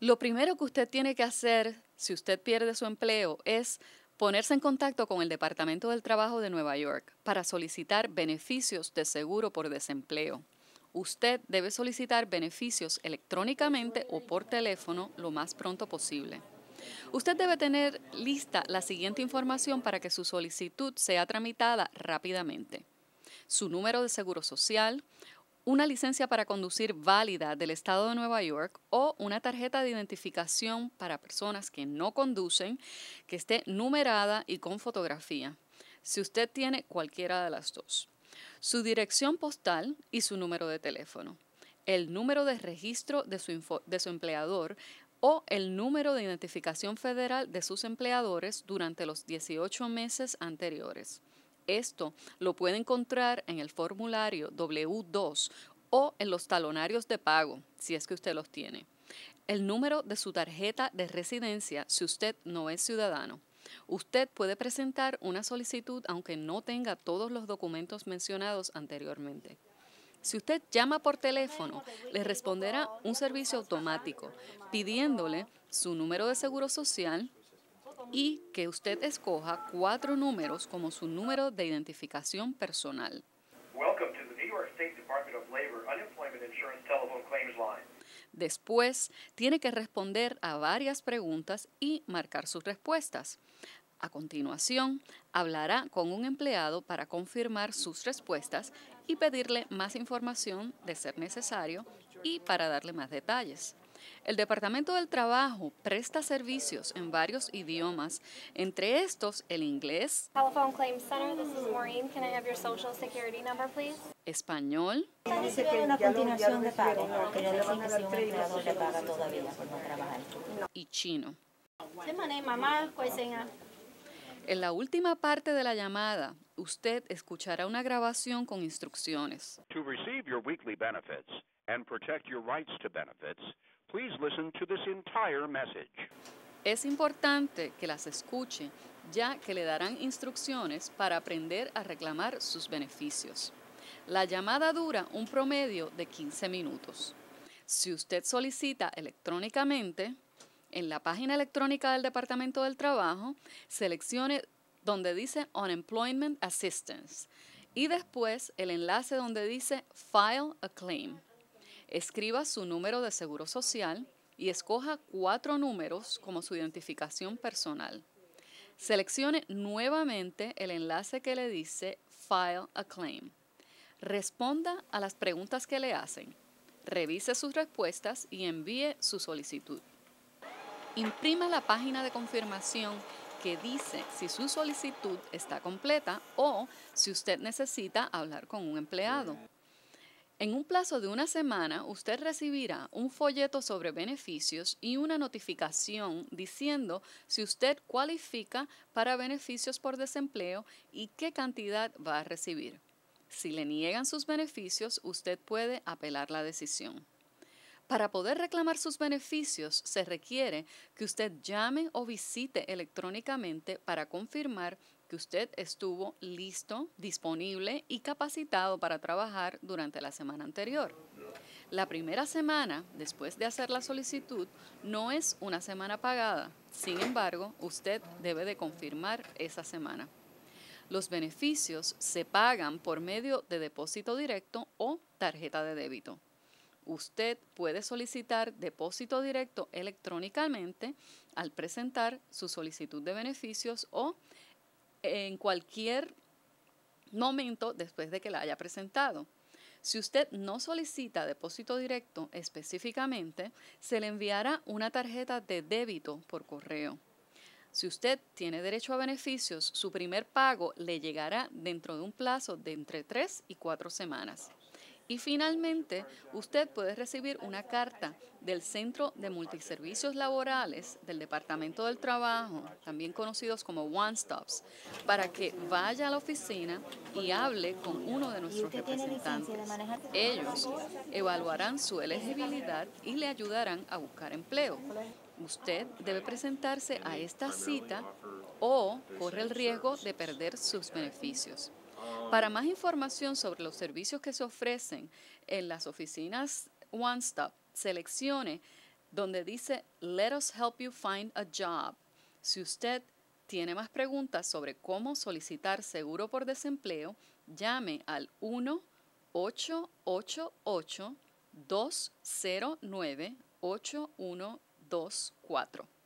Lo primero que usted tiene que hacer si usted pierde su empleo es ponerse en contacto con el Departamento del Trabajo de Nueva York para solicitar beneficios de seguro por desempleo. Usted debe solicitar beneficios electrónicamente o por teléfono lo más pronto posible. Usted debe tener lista la siguiente información para que su solicitud sea tramitada rápidamente. Su número de seguro social, una licencia para conducir válida del estado de Nueva York o una tarjeta de identificación para personas que no conducen que esté numerada y con fotografía, si usted tiene cualquiera de las dos, su dirección postal y su número de teléfono, el número de registro de su, de su empleador o el número de identificación federal de sus empleadores durante los 18 meses anteriores. Esto lo puede encontrar en el formulario W2 o en los talonarios de pago, si es que usted los tiene. El número de su tarjeta de residencia si usted no es ciudadano. Usted puede presentar una solicitud aunque no tenga todos los documentos mencionados anteriormente. Si usted llama por teléfono, le responderá un servicio automático pidiéndole su número de seguro social, y que usted escoja cuatro números como su número de identificación personal. Después, tiene que responder a varias preguntas y marcar sus respuestas. A continuación, hablará con un empleado para confirmar sus respuestas y pedirle más información de ser necesario y para darle más detalles. El Departamento del Trabajo presta servicios en varios idiomas, entre estos el inglés, español, y chino. Pues, en la última parte de la llamada, usted escuchará una grabación con instrucciones. To receive your weekly benefits and protect your rights to benefits, please listen to this entire message. Es importante que las escuche, ya que le darán instrucciones para aprender a reclamar sus beneficios. La llamada dura un promedio de 15 minutos. Si usted solicita electrónicamente, en la página electrónica del Departamento del Trabajo, seleccione donde dice Unemployment Assistance y después el enlace donde dice File a Claim. Escriba su número de seguro social y escoja cuatro números como su identificación personal. Seleccione nuevamente el enlace que le dice File a Claim. Responda a las preguntas que le hacen. Revise sus respuestas y envíe su solicitud. Imprima la página de confirmación que dice si su solicitud está completa o si usted necesita hablar con un empleado. En un plazo de una semana, usted recibirá un folleto sobre beneficios y una notificación diciendo si usted cualifica para beneficios por desempleo y qué cantidad va a recibir. Si le niegan sus beneficios, usted puede apelar la decisión. Para poder reclamar sus beneficios se requiere que usted llame o visite electrónicamente para confirmar que usted estuvo listo, disponible y capacitado para trabajar durante la semana anterior. La primera semana, después de hacer la solicitud, no es una semana pagada. Sin embargo, usted debe de confirmar esa semana. Los beneficios se pagan por medio de depósito directo o tarjeta de débito usted puede solicitar depósito directo electrónicamente al presentar su solicitud de beneficios o en cualquier momento después de que la haya presentado. Si usted no solicita depósito directo específicamente, se le enviará una tarjeta de débito por correo. Si usted tiene derecho a beneficios, su primer pago le llegará dentro de un plazo de entre 3 y 4 semanas. Y finalmente, usted puede recibir una carta del Centro de Multiservicios Laborales del Departamento del Trabajo, también conocidos como One Stops, para que vaya a la oficina y hable con uno de nuestros representantes. Ellos evaluarán su elegibilidad y le ayudarán a buscar empleo. Usted debe presentarse a esta cita o corre el riesgo de perder sus beneficios. Para más información sobre los servicios que se ofrecen en las oficinas One Stop, seleccione donde dice Let us help you find a job. Si usted tiene más preguntas sobre cómo solicitar seguro por desempleo, llame al 1-888-209-8124.